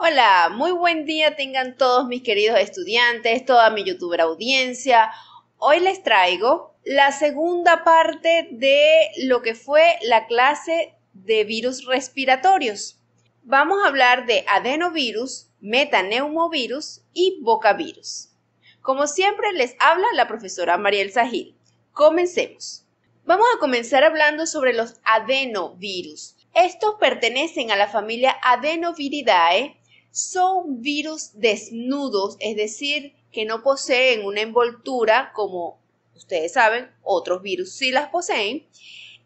Hola, muy buen día tengan todos mis queridos estudiantes, toda mi youtuber audiencia. Hoy les traigo la segunda parte de lo que fue la clase de virus respiratorios. Vamos a hablar de adenovirus, metaneumovirus y bocavirus. Como siempre les habla la profesora Mariel Sajil. Comencemos. Vamos a comenzar hablando sobre los adenovirus. Estos pertenecen a la familia Adenoviridae son virus desnudos, es decir, que no poseen una envoltura como ustedes saben, otros virus sí las poseen,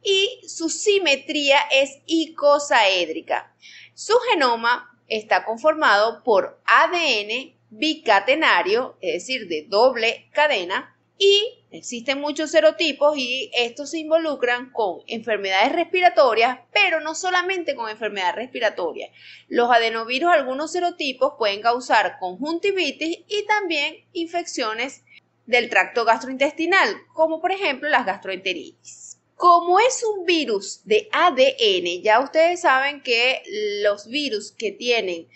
y su simetría es icosaédrica. Su genoma está conformado por ADN bicatenario, es decir, de doble cadena, y Existen muchos serotipos y estos se involucran con enfermedades respiratorias, pero no solamente con enfermedades respiratorias. Los adenovirus, algunos serotipos pueden causar conjuntivitis y también infecciones del tracto gastrointestinal, como por ejemplo las gastroenteritis. Como es un virus de ADN, ya ustedes saben que los virus que tienen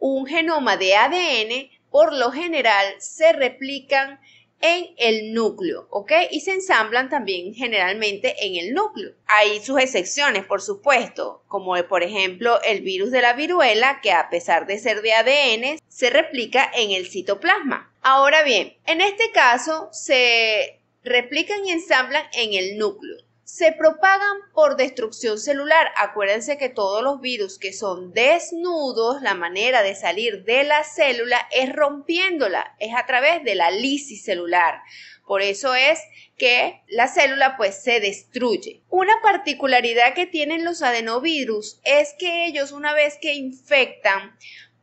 un genoma de ADN por lo general se replican en el núcleo, ¿ok? Y se ensamblan también generalmente en el núcleo. Hay sus excepciones, por supuesto, como por ejemplo el virus de la viruela, que a pesar de ser de ADN, se replica en el citoplasma. Ahora bien, en este caso se replican y ensamblan en el núcleo se propagan por destrucción celular. Acuérdense que todos los virus que son desnudos, la manera de salir de la célula es rompiéndola, es a través de la lisis celular. Por eso es que la célula pues se destruye. Una particularidad que tienen los adenovirus es que ellos una vez que infectan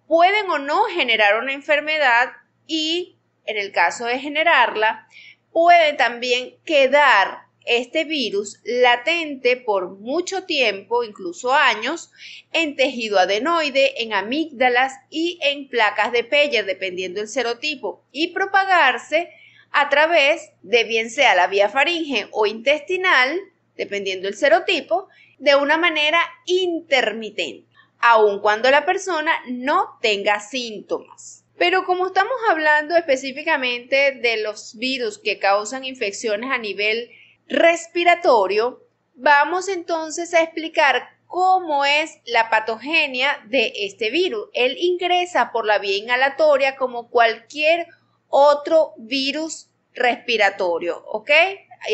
pueden o no generar una enfermedad y en el caso de generarla pueden también quedar este virus latente por mucho tiempo, incluso años, en tejido adenoide, en amígdalas y en placas de Peyer, dependiendo del serotipo, y propagarse a través de bien sea la vía faringe o intestinal, dependiendo del serotipo, de una manera intermitente, aun cuando la persona no tenga síntomas. Pero como estamos hablando específicamente de los virus que causan infecciones a nivel respiratorio, vamos entonces a explicar cómo es la patogenia de este virus. Él ingresa por la vía inhalatoria como cualquier otro virus respiratorio, ¿ok?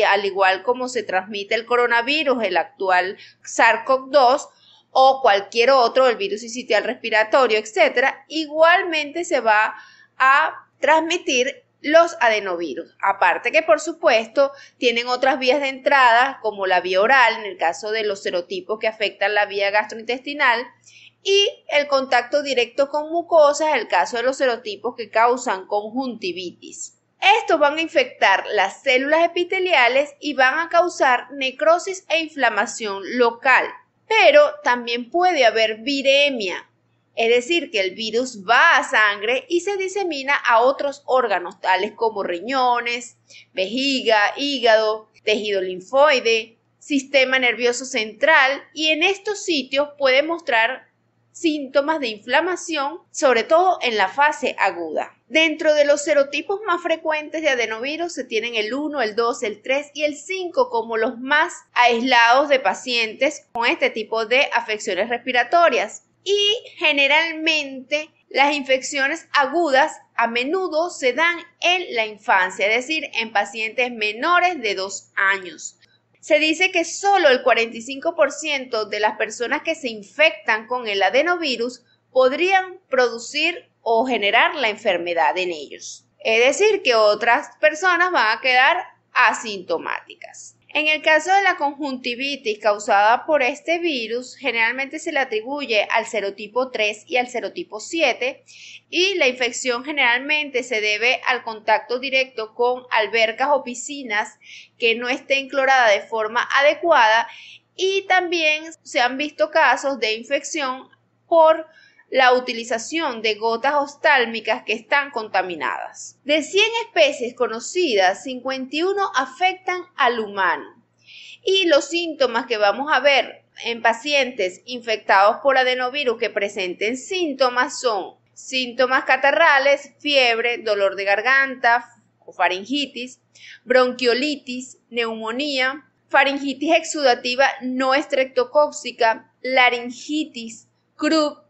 Al igual como se transmite el coronavirus, el actual SARS-CoV-2 o cualquier otro, el virus incitial respiratorio, etcétera, igualmente se va a transmitir los adenovirus. Aparte que, por supuesto, tienen otras vías de entrada, como la vía oral, en el caso de los serotipos que afectan la vía gastrointestinal, y el contacto directo con mucosas, en el caso de los serotipos que causan conjuntivitis. Estos van a infectar las células epiteliales y van a causar necrosis e inflamación local, pero también puede haber viremia, es decir, que el virus va a sangre y se disemina a otros órganos, tales como riñones, vejiga, hígado, tejido linfoide, sistema nervioso central y en estos sitios puede mostrar síntomas de inflamación, sobre todo en la fase aguda. Dentro de los serotipos más frecuentes de adenovirus se tienen el 1, el 2, el 3 y el 5 como los más aislados de pacientes con este tipo de afecciones respiratorias y generalmente las infecciones agudas a menudo se dan en la infancia, es decir, en pacientes menores de 2 años. Se dice que solo el 45% de las personas que se infectan con el adenovirus podrían producir o generar la enfermedad en ellos. Es decir, que otras personas van a quedar asintomáticas. En el caso de la conjuntivitis causada por este virus, generalmente se le atribuye al serotipo 3 y al serotipo 7 y la infección generalmente se debe al contacto directo con albercas o piscinas que no estén cloradas de forma adecuada y también se han visto casos de infección por la utilización de gotas oftálmicas que están contaminadas. De 100 especies conocidas, 51 afectan al humano. Y los síntomas que vamos a ver en pacientes infectados por adenovirus que presenten síntomas son síntomas catarrales, fiebre, dolor de garganta o faringitis, bronquiolitis, neumonía, faringitis exudativa no estrectocóxica, laringitis, crup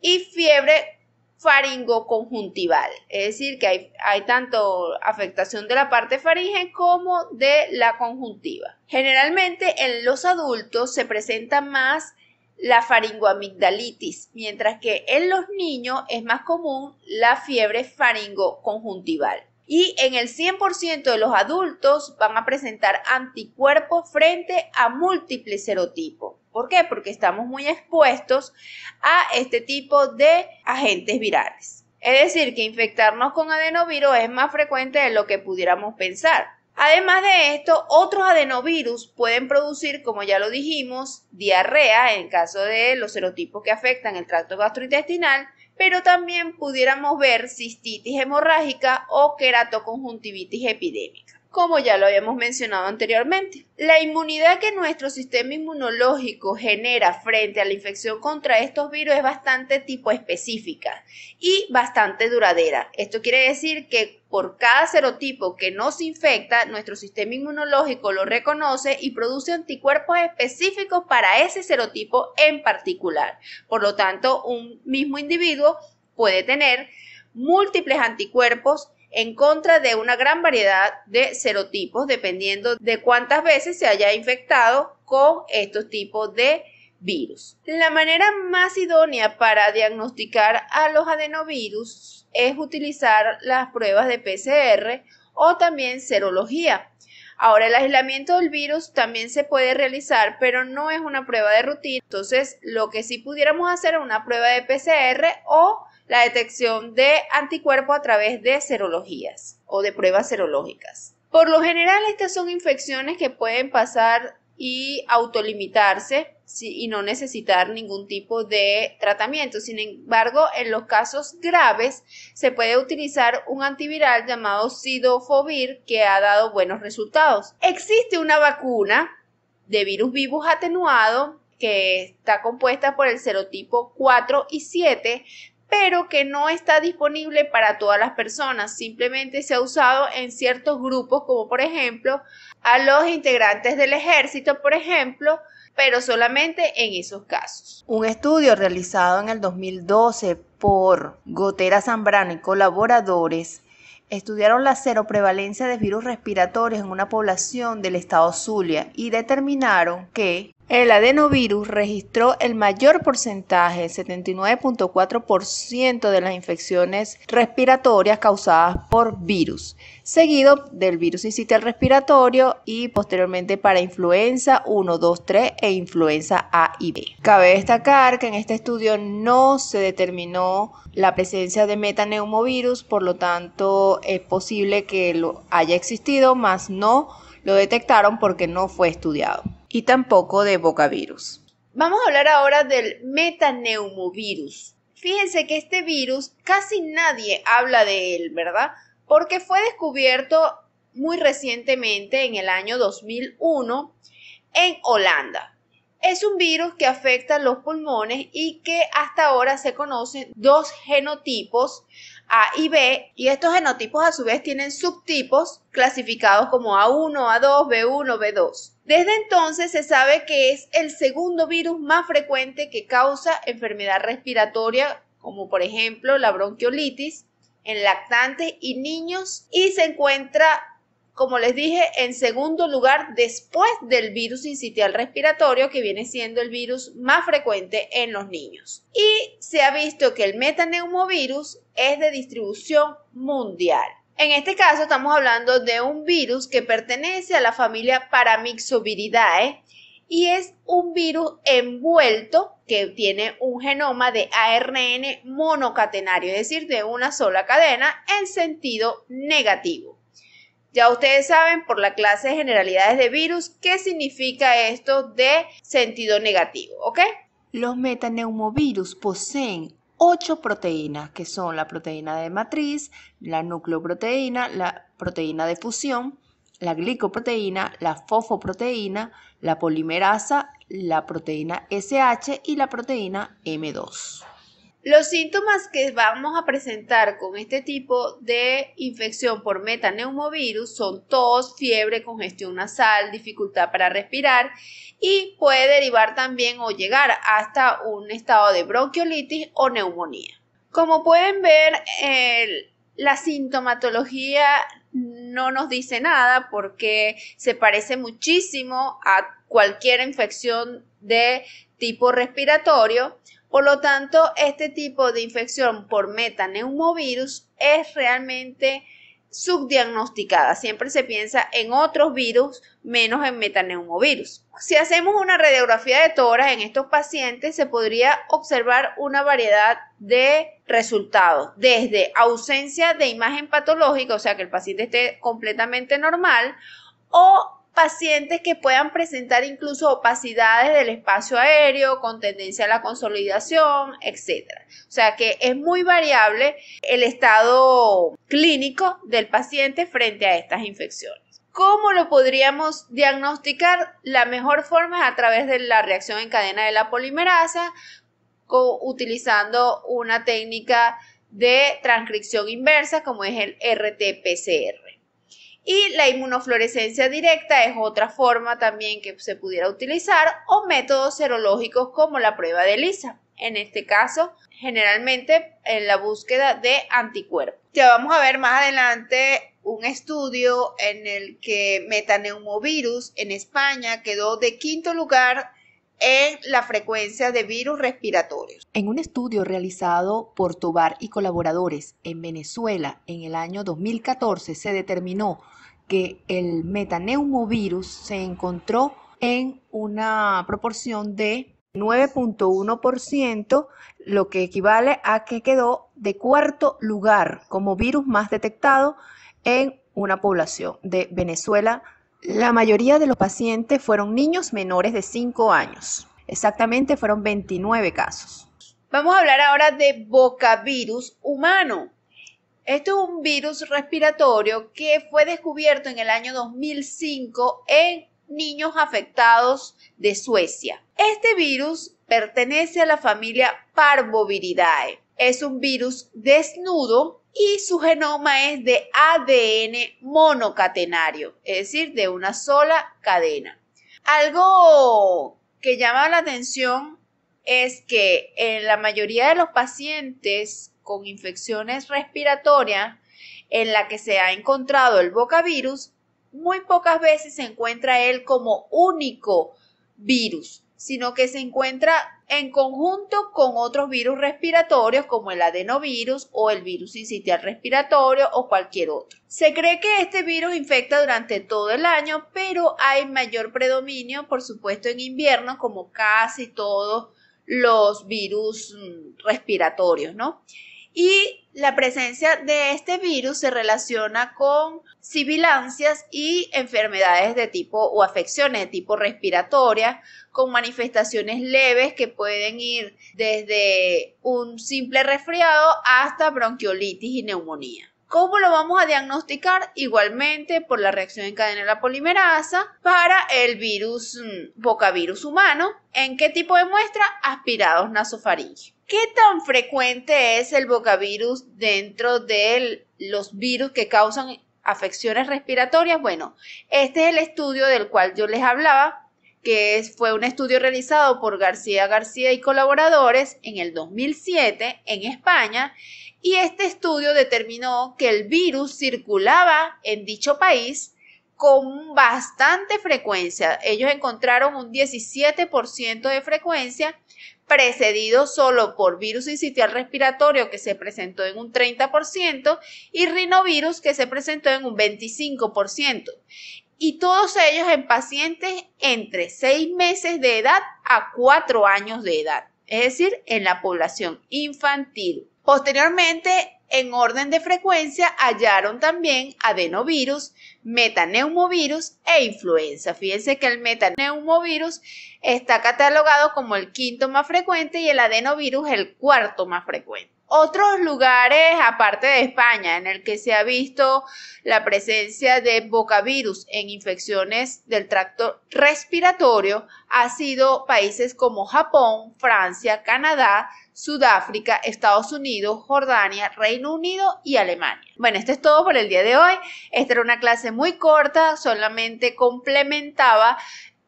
y fiebre faringoconjuntival. Es decir, que hay, tanto afectación de la parte faringe como de la conjuntiva. Generalmente en los adultos se presenta más la faringoamigdalitis, mientras que en los niños es más común la fiebre faringoconjuntival. Y en el 100% de los adultos van a presentar anticuerpos frente a múltiples serotipos. ¿Por qué? Porque estamos muy expuestos a este tipo de agentes virales. Es decir, que infectarnos con adenovirus es más frecuente de lo que pudiéramos pensar. Además de esto, otros adenovirus pueden producir, como ya lo dijimos, diarrea en caso de los serotipos que afectan el tracto gastrointestinal, pero también pudiéramos ver cistitis hemorrágica o queratoconjuntivitis epidémica como ya lo habíamos mencionado anteriormente. La inmunidad que nuestro sistema inmunológico genera frente a la infección contra estos virus es bastante tipo específica y bastante duradera. Esto quiere decir que por cada serotipo que nos infecta, nuestro sistema inmunológico lo reconoce y produce anticuerpos específicos para ese serotipo en particular. Por lo tanto, un mismo individuo puede tener múltiples anticuerpos en contra de una gran variedad de serotipos, dependiendo de cuántas veces se haya infectado con estos tipos de virus. La manera más idónea para diagnosticar a los adenovirus es utilizar las pruebas de PCR o también serología. Ahora, el aislamiento del virus también se puede realizar, pero no es una prueba de rutina. Entonces, lo que sí pudiéramos hacer es una prueba de PCR o la detección de anticuerpos a través de serologías o de pruebas serológicas. Por lo general, estas son infecciones que pueden pasar y autolimitarse y no necesitar ningún tipo de tratamiento. Sin embargo, en los casos graves se puede utilizar un antiviral llamado Sidofovir que ha dado buenos resultados. Existe una vacuna de virus vivos atenuado que está compuesta por el serotipo 4 y 7 pero que no está disponible para todas las personas, simplemente se ha usado en ciertos grupos, como por ejemplo a los integrantes del ejército, por ejemplo, pero solamente en esos casos. Un estudio realizado en el 2012 por Gotera Zambrano y colaboradores estudiaron la prevalencia de virus respiratorios en una población del estado Zulia y determinaron que el adenovirus registró el mayor porcentaje, 79.4% de las infecciones respiratorias causadas por virus, seguido del virus incital respiratorio y posteriormente para influenza 1, 2, 3 e influenza A y B. Cabe destacar que en este estudio no se determinó la presencia de metaneumovirus, por lo tanto es posible que lo haya existido, mas no lo detectaron porque no fue estudiado y tampoco de bocavirus. Vamos a hablar ahora del metaneumovirus. Fíjense que este virus casi nadie habla de él, ¿verdad? Porque fue descubierto muy recientemente en el año 2001 en Holanda. Es un virus que afecta los pulmones y que hasta ahora se conocen dos genotipos a y B, y estos genotipos a su vez tienen subtipos clasificados como A1, A2, B1, B2. Desde entonces se sabe que es el segundo virus más frecuente que causa enfermedad respiratoria, como por ejemplo la bronquiolitis, en lactantes y niños, y se encuentra como les dije, en segundo lugar después del virus incitial respiratorio, que viene siendo el virus más frecuente en los niños. Y se ha visto que el metaneumovirus es de distribución mundial. En este caso estamos hablando de un virus que pertenece a la familia Paramyxoviridae y es un virus envuelto que tiene un genoma de ARN monocatenario, es decir, de una sola cadena en sentido negativo. Ya ustedes saben por la clase de generalidades de virus qué significa esto de sentido negativo, ¿ok? Los metaneumovirus poseen ocho proteínas, que son la proteína de matriz, la nucleoproteína, la proteína de fusión, la glicoproteína, la fosfoproteína, la polimerasa, la proteína SH y la proteína M2. Los síntomas que vamos a presentar con este tipo de infección por metaneumovirus son tos, fiebre, congestión nasal, dificultad para respirar y puede derivar también o llegar hasta un estado de bronquiolitis o neumonía. Como pueden ver, la sintomatología no nos dice nada porque se parece muchísimo a cualquier infección de tipo respiratorio por lo tanto, este tipo de infección por metaneumovirus es realmente subdiagnosticada. Siempre se piensa en otros virus menos en metaneumovirus. Si hacemos una radiografía de tórax en estos pacientes, se podría observar una variedad de resultados, desde ausencia de imagen patológica, o sea que el paciente esté completamente normal, o pacientes que puedan presentar incluso opacidades del espacio aéreo con tendencia a la consolidación, etc. O sea que es muy variable el estado clínico del paciente frente a estas infecciones. ¿Cómo lo podríamos diagnosticar? La mejor forma es a través de la reacción en cadena de la polimerasa, utilizando una técnica de transcripción inversa como es el RT-PCR. Y la inmunofluorescencia directa es otra forma también que se pudiera utilizar o métodos serológicos como la prueba de ELISA. En este caso, generalmente en la búsqueda de anticuerpos. Ya vamos a ver más adelante un estudio en el que metaneumovirus en España quedó de quinto lugar en la frecuencia de virus respiratorios. En un estudio realizado por Tobar y colaboradores en Venezuela en el año 2014 se determinó que el metaneumovirus se encontró en una proporción de 9.1%, lo que equivale a que quedó de cuarto lugar como virus más detectado en una población de Venezuela la mayoría de los pacientes fueron niños menores de 5 años. Exactamente fueron 29 casos. Vamos a hablar ahora de bocavirus humano. Este es un virus respiratorio que fue descubierto en el año 2005 en niños afectados de Suecia. Este virus pertenece a la familia Parvoviridae es un virus desnudo y su genoma es de ADN monocatenario, es decir, de una sola cadena. Algo que llama la atención es que en la mayoría de los pacientes con infecciones respiratorias en la que se ha encontrado el bocavirus, muy pocas veces se encuentra él como único virus, sino que se encuentra en conjunto con otros virus respiratorios como el adenovirus o el virus incitial respiratorio o cualquier otro. Se cree que este virus infecta durante todo el año, pero hay mayor predominio, por supuesto, en invierno, como casi todos los virus mm, respiratorios, ¿no? Y la presencia de este virus se relaciona con sibilancias y enfermedades de tipo o afecciones de tipo respiratoria, con manifestaciones leves que pueden ir desde un simple resfriado hasta bronquiolitis y neumonía. ¿Cómo lo vamos a diagnosticar? Igualmente por la reacción en cadena de la polimerasa para el virus mm, bocavirus humano. ¿En qué tipo de muestra? Aspirados nasofaringe. ¿Qué tan frecuente es el bocavirus dentro de los virus que causan afecciones respiratorias? Bueno, este es el estudio del cual yo les hablaba, que fue un estudio realizado por García García y colaboradores en el 2007 en España, y este estudio determinó que el virus circulaba en dicho país con bastante frecuencia. Ellos encontraron un 17% de frecuencia, precedido solo por virus incitial respiratorio que se presentó en un 30% y rinovirus que se presentó en un 25% y todos ellos en pacientes entre 6 meses de edad a 4 años de edad, es decir, en la población infantil. Posteriormente, en orden de frecuencia hallaron también adenovirus, metaneumovirus e influenza. Fíjense que el metaneumovirus está catalogado como el quinto más frecuente y el adenovirus el cuarto más frecuente. Otros lugares, aparte de España, en el que se ha visto la presencia de bocavirus en infecciones del tracto respiratorio, ha sido países como Japón, Francia, Canadá, Sudáfrica, Estados Unidos, Jordania, Reino Unido y Alemania. Bueno, esto es todo por el día de hoy. Esta era una clase muy corta, solamente complementaba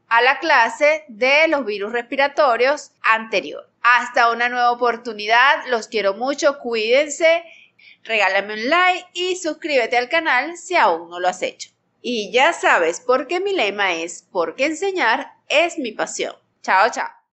a la clase de los virus respiratorios anterior. Hasta una nueva oportunidad, los quiero mucho, cuídense, regálame un like y suscríbete al canal si aún no lo has hecho. Y ya sabes por qué mi lema es, porque enseñar es mi pasión. Chao, chao.